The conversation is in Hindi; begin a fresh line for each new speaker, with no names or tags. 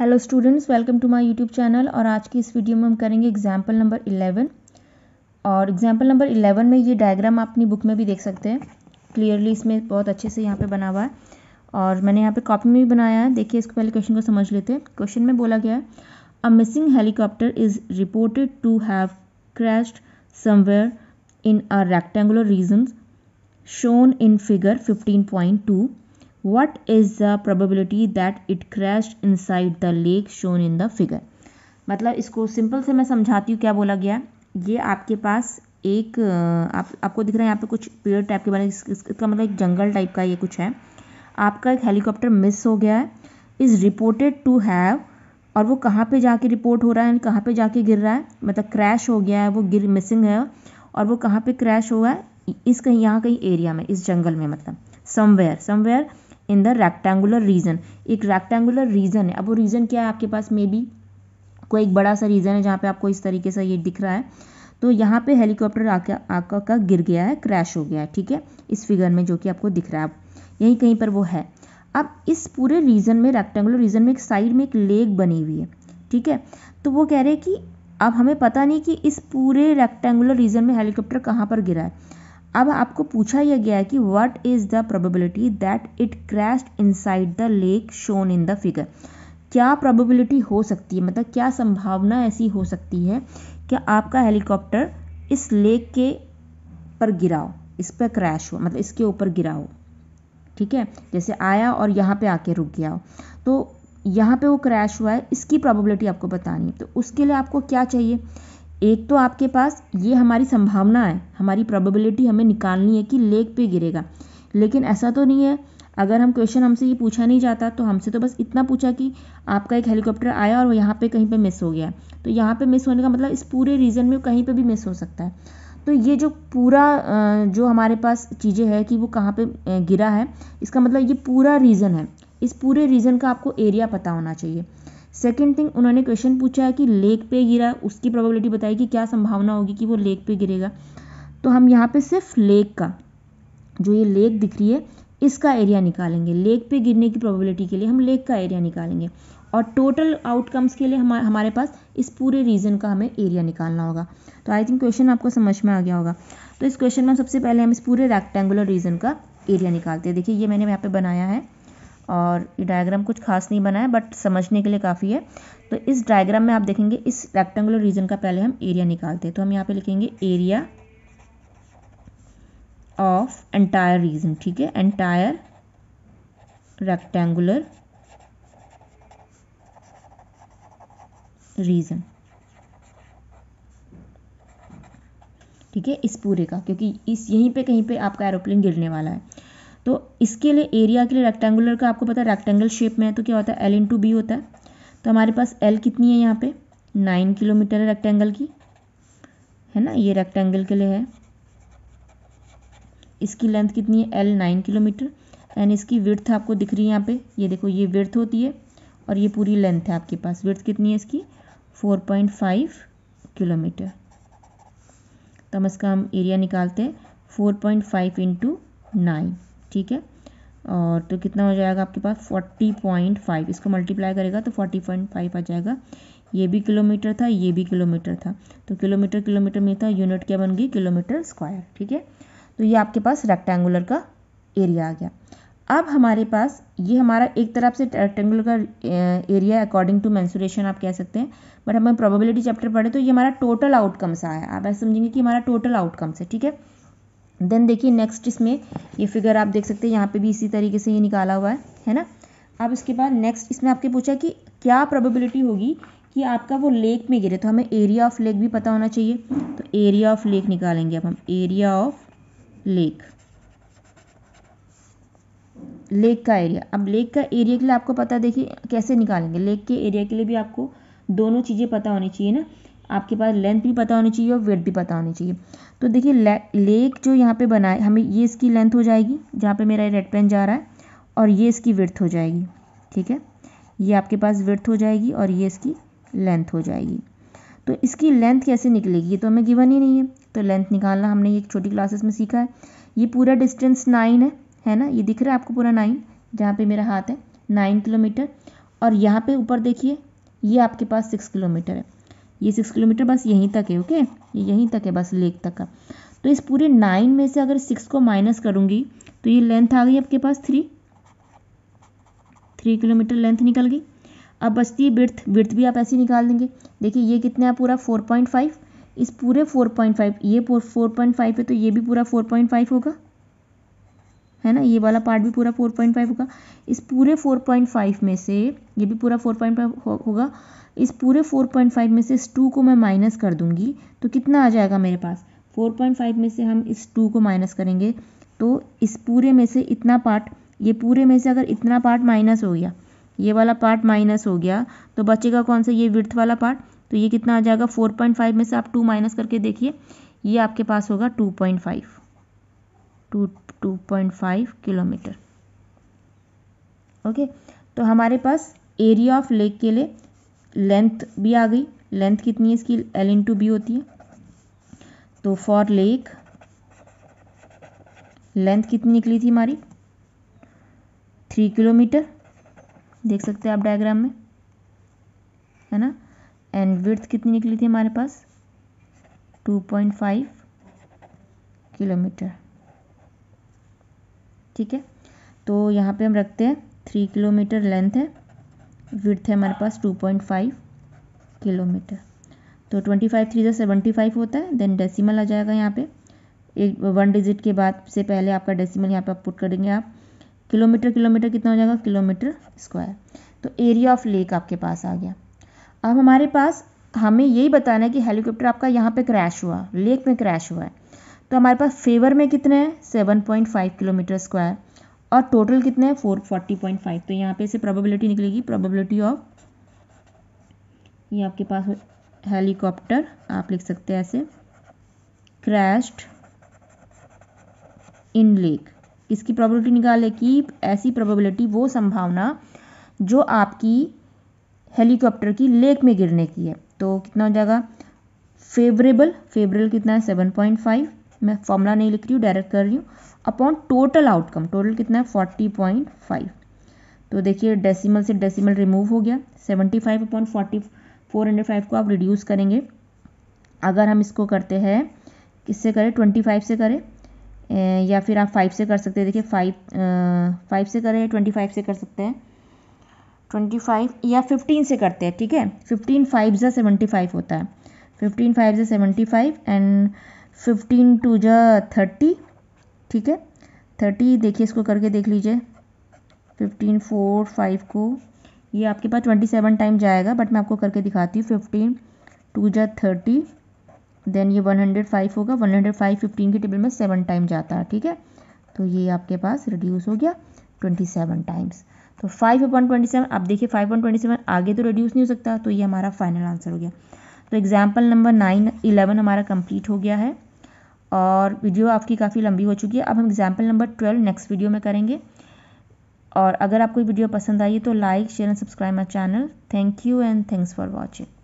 hello students welcome to my YouTube channel और आज की इस वीडियो में हम करेंगे एग्जाम्पल नंबर इलेवन और एग्जाम्पल नंबर इलेवन में ये डायग्राम आप अपनी बुक में भी देख सकते हैं क्लियरली इसमें बहुत अच्छे से यहाँ पे बना हुआ है और मैंने यहाँ पे कॉपी में भी बनाया है देखिए इसको पहले क्वेश्चन को समझ लेते हैं क्वेश्चन में बोला गया है a missing helicopter is reported to have crashed somewhere in a rectangular region shown in figure fifteen point two what is the probability that it crashed inside the lake shown in the figure मतलब इसको सिंपल से मैं समझाती हूँ क्या बोला गया ये आपके पास एक आप आपको दिख रहा है यहाँ पे कुछ पेड़ टाइप के बने इसका मतलब एक जंगल टाइप का ये कुछ है आपका एक हेलीकॉप्टर मिस हो गया है इज़ रिपोर्टेड टू हैव और वो कहाँ पे जाके रिपोर्ट हो रहा है कहाँ पे जाके गिर रहा है मतलब क्रैश हो गया है वो गिर मिसिंग है और वो कहाँ पे क्रैश हुआ है इस कहीं यहाँ कहीं एरिया में इस जंगल में मतलब somewhere somewhere in the rectangular region एक रेक्टेंगुलर रीजन है अब वो रीजन क्या है आपके पास मे बी कोई एक बड़ा सा रीजन है जहाँ पे आपको इस तरीके से ये दिख रहा है तो यहाँ पे हेलीकॉप्टर आका आका का गिर गया है क्रैश हो गया है ठीक है इस फिगर में जो कि आपको दिख रहा है अब यहीं कहीं पर वो है अब इस पूरे रीजन में रेक्टेंगुलर रीजन में एक साइड में एक लेक बनी हुई है ठीक है तो वो कह रहे हैं कि अब हमें पता नहीं कि इस पूरे रेक्टेंगुलर रीजन में हेलीकॉप्टर कहाँ पर गिरा है अब आपको पूछा यह गया है कि what is the probability that it crashed side the lake shown in the figure क्या प्रोबेबिलिटी हो सकती है मतलब क्या संभावना ऐसी हो सकती है कि आपका हेलीकॉप्टर इस लेक के पर गिराओ इस पर क्रैश हो मतलब इसके ऊपर गिरा हो ठीक है जैसे आया और यहाँ पे आके रुक गया हो तो यहाँ पे वो क्रैश हुआ है इसकी प्रोबेबिलिटी आपको बतानी है तो उसके लिए आपको क्या चाहिए एक तो आपके पास ये हमारी संभावना है हमारी प्रोबेबिलिटी हमें निकालनी है कि लेक पे गिरेगा लेकिन ऐसा तो नहीं है अगर हम क्वेश्चन हमसे ये पूछा नहीं जाता तो हमसे तो बस इतना पूछा कि आपका एक हेलीकॉप्टर आया और वो यहाँ पे कहीं पे मिस हो गया तो यहाँ पे मिस होने का मतलब इस पूरे रीजन में कहीं पे भी मिस हो सकता है तो ये जो पूरा जो हमारे पास चीज़ें है कि वो कहाँ पे गिरा है इसका मतलब ये पूरा रीज़न है इस पूरे रीज़न का आपको एरिया पता होना चाहिए सेकेंड थिंग उन्होंने क्वेश्चन पूछा है कि लेक पे गिरा उसकी प्रोबेबिलिटी बताई कि क्या संभावना होगी कि वो लेक पे गिरेगा तो हम यहाँ पे सिर्फ लेक का जो ये लेक दिख रही है इसका एरिया निकालेंगे लेक पे गिरने की प्रोबेबिलिटी के लिए हम लेक का एरिया निकालेंगे और टोटल आउटकम्स के लिए हमारे हमारे पास इस पूरे रीजन का हमें एरिया निकालना होगा तो आई थिंक क्वेश्चन आपको समझ में आ गया होगा तो इस क्वेश्चन में सबसे पहले हम इस पूरे रेक्टेंगुलर रीजन का एरिया निकालते हैं देखिए ये मैंने यहाँ पे बनाया है और ये डायग्राम कुछ खास नहीं बना है बट समझने के लिए काफ़ी है तो इस डायग्राम में आप देखेंगे इस रेक्टेंगुलर रीजन का पहले हम एरिया निकालते हैं तो हम यहाँ पे लिखेंगे एरिया ऑफ एंटायर रीजन ठीक है एंटायर रेक्टेंगुलर रीजन ठीक है इस पूरे का क्योंकि इस यहीं पे कहीं पे आपका एरोप्लेन गिरने वाला है तो इसके लिए एरिया के लिए रेक्टेंगुलर का आपको पता है रेक्टेंगल शेप में है तो क्या होता है एल इंटू बी होता है तो हमारे पास एल कितनी है यहाँ पे नाइन किलोमीटर है रेक्टेंगल की है ना ये रेक्टेंगल के लिए है इसकी लेंथ कितनी है एल नाइन किलोमीटर एंड इसकी विर्थ आपको दिख रही है यहाँ पे ये देखो ये विर्थ होती है और ये पूरी लेंथ है आपके पास विर्थ कितनी है इसकी फोर पॉइंट फाइव किलोमीटर तो हम इसका हम एरिया निकालते हैं four point five into nine ठीक है और तो कितना हो जाएगा आपके पास फोर्टी पॉइंट फाइव इसको मल्टीप्लाई करेगा तो फोर्टी पॉइंट फाइव आ जाएगा ये भी किलोमीटर था ये भी किलोमीटर था तो किलोमीटर किलोमीटर में था यूनिट क्या बन गई किलोमीटर स्क्वायर ठीक है तो ये आपके पास रेक्टेंगुलर का एरिया आ गया अब हमारे पास ये हमारा एक तरफ से रेक्टेंगुलर का एरिया अकॉर्डिंग टू मैंसुरेशन आप कह सकते हैं बट हमें प्रोबेबिलिटी चैप्टर पढ़े तो ये हमारा टोटल आउटकम्स आया आप ऐसे समझेंगे कि हमारा टोटल आउटकम्स है ठीक है देन देखिए नेक्स्ट इसमें ये फिगर आप देख सकते हैं यहाँ पे भी इसी तरीके से ये निकाला हुआ है है ना अब इसके बाद नेक्स्ट इसमें आपके पूछा कि क्या प्रोबेबिलिटी होगी कि आपका वो लेक में गिरे तो हमें एरिया ऑफ लेक भी पता होना चाहिए तो एरिया ऑफ लेक निकालेंगे अब हम एरिया ऑफ लेक लेक का एरिया अब लेक का एरिया के लिए आपको पता देखिए कैसे निकालेंगे लेक के एरिया के लिए भी आपको दोनों चीज़ें पता होनी चाहिए ना आपके पास लेंथ भी पता होनी चाहिए और वेट भी पता होनी चाहिए तो देखिए ले, लेक जो यहाँ पे बनाए हमें ये इसकी लेंथ हो जाएगी जहाँ पे मेरा रेड पेन जा रहा है और ये इसकी विर्थ हो जाएगी ठीक है ये आपके पास विर्थ हो जाएगी और ये इसकी लेंथ हो जाएगी तो इसकी लेंथ कैसे निकलेगी ये तो हमें गिवन ही नहीं है तो लेंथ निकालना हमने ये छोटी क्लासेस में सीखा है ये पूरा डिस्टेंस नाइन है है ना ये दिख रहा है आपको पूरा नाइन जहाँ पे मेरा हाथ है नाइन किलोमीटर और यहाँ पे ऊपर देखिए ये आपके पास सिक्स किलोमीटर है ये सिक्स किलोमीटर बस यहीं तक है ओके ये यहीं तक है बस लेक तक का तो इस पूरे नाइन में से अगर सिक्स को माइनस करूँगी तो ये लेंथ आ गई आपके पास थ्री थ्री किलोमीटर लेंथ निकल गई अब बचती है ब्रथ बिर्थ भी आप ऐसे निकाल देंगे देखिए ये कितना है पूरा फोर पॉइंट फाइव इस पूरे फोर पॉइंट फाइव ये फोर पॉइंट फाइव है तो ये भी पूरा फोर पॉइंट फाइव होगा है ना ये वाला पार्ट भी पूरा फोर पॉइंट फाइव होगा इस पूरे फोर पॉइंट फाइव में से ये भी पूरा फोर पॉइंट फाइव होगा इस पूरे फोर पॉइंट फाइव में से इस टू को मैं माइनस कर दूंगी तो कितना आ जाएगा मेरे पास फोर पॉइंट फाइव में से हम इस टू को माइनस करेंगे तो इस पूरे में से इतना पार्ट ये पूरे में से अगर इतना पार्ट माइनस हो गया ये वाला पार्ट माइनस हो गया तो बचेगा कौन सा ये विर्थ वाला पार्ट तो ये कितना आ जाएगा फोर पॉइंट फाइव में से आप टू माइनस करके देखिए ये आपके पास होगा two point five two two point five kilometre okay तो हमारे पास एरिया ऑफ लेक के लिए लेंथ भी आ गई लेंथ कितनी है इसकी एल इन टू बी होती है तो फॉर लेक लेंथ कितनी निकली थी हमारी थ्री किलोमीटर देख सकते हैं आप डायग्राम में है ना एंड विर्थ कितनी निकली थी हमारे पास टू पॉइंट फाइव किलोमीटर ठीक है तो यहाँ पे हम रखते हैं थ्री किलोमीटर लेंथ है विर्थ है हमारे पास टू पॉइंट फाइव किलोमीटर तो ट्वेंटी फाइव थ्री जो सेवेंटी फाइव होता है देन डेसिमल आ जाएगा यहाँ पे एक वन डिजिट के बाद से पहले आपका डेसिमल यहाँ पे आप पुट करेंगे आप किलोमीटर किलोमीटर कितना हो जाएगा किलोमीटर स्क्वायर तो एरिया ऑफ लेक आपके पास आ गया अब हमारे पास हमें यही बताना है कि हेलीकॉप्टर आपका यहाँ पे क्रैश हुआ लेक में क्रैश हुआ है तो हमारे पास फेवर में कितने हैं seven point five kilometre square और टोटल कितने हैं फोर फोर्टी पॉइंट फाइव तो यहाँ पे से प्रोबेबिलिटी निकलेगी प्रोबेबिलिटी ऑफ ये आपके पास हेलीकॉप्टर आप लिख सकते हैं ऐसे क्रैश्ड इन लेक इसकी प्रोबेबिलिटी निकाले कि ऐसी प्रोबेबिलिटी वो संभावना जो आपकी हेलीकॉप्टर की लेक में गिरने की है तो कितना हो जाएगा फेवरेबल फेवरेबल कितना है सेवन पॉइंट फाइव मैं फॉर्मूला नहीं लिख रही हूँ डायरेक्ट कर रही हूँ अपॉन टोटल आउटकम टोटल कितना है फोर्टी पॉइंट फाइव तो देखिए डेसिमल से डेसिमल रिमूव हो गया seventy five upon forty four hundred five को आप रिड्यूस करेंगे अगर हम इसको करते हैं किससे करें ट्वेंटी फाइव से करें या फिर आप फाइव से कर सकते हैं देखिए फाइव फाइव से करें ट्वेंटी फाइव से कर सकते हैं ट्वेंटी फाइव या फिफ्टीन से करते हैं ठीक है फिफ्टीन फाइव ज़ा सेवेंटी फाइव होता है फिफ्टीन फाइव ज़ा seventy five and fifteen two जा थर्टी ठीक है थर्टी देखिए इसको करके देख लीजिए फिफ्टीन फोर फाइव को ये आपके पास ट्वेंटी सेवन टाइम जाएगा बट मैं आपको करके दिखाती हूँ फिफ्टीन टू जा थर्टी देन ये वन हंड्रेड फाइव होगा वन हंड्रेड फाइव फिफ्टीन के टेबल में सेवन टाइम जाता है ठीक है तो ये आपके पास रिड्यूस हो गया ट्वेंटी सेवन टाइम्स तो फाइव अपॉइंट ट्वेंटी सेवन आप देखिए फाइव अपॉइंट ट्वेंटी सेवन आगे तो रिड्यूस नहीं हो सकता तो ये हमारा फाइनल आंसर हो गया तो एग्जाम्पल नंबर नाइन इलेवन हमारा कंप्लीट हो गया है और वीडियो आपकी काफ़ी लंबी हो चुकी है अब हम example number twelve next video में करेंगे और अगर आपको वीडियो पसंद आई तो like share and subscribe my channel thank you and thanks for watching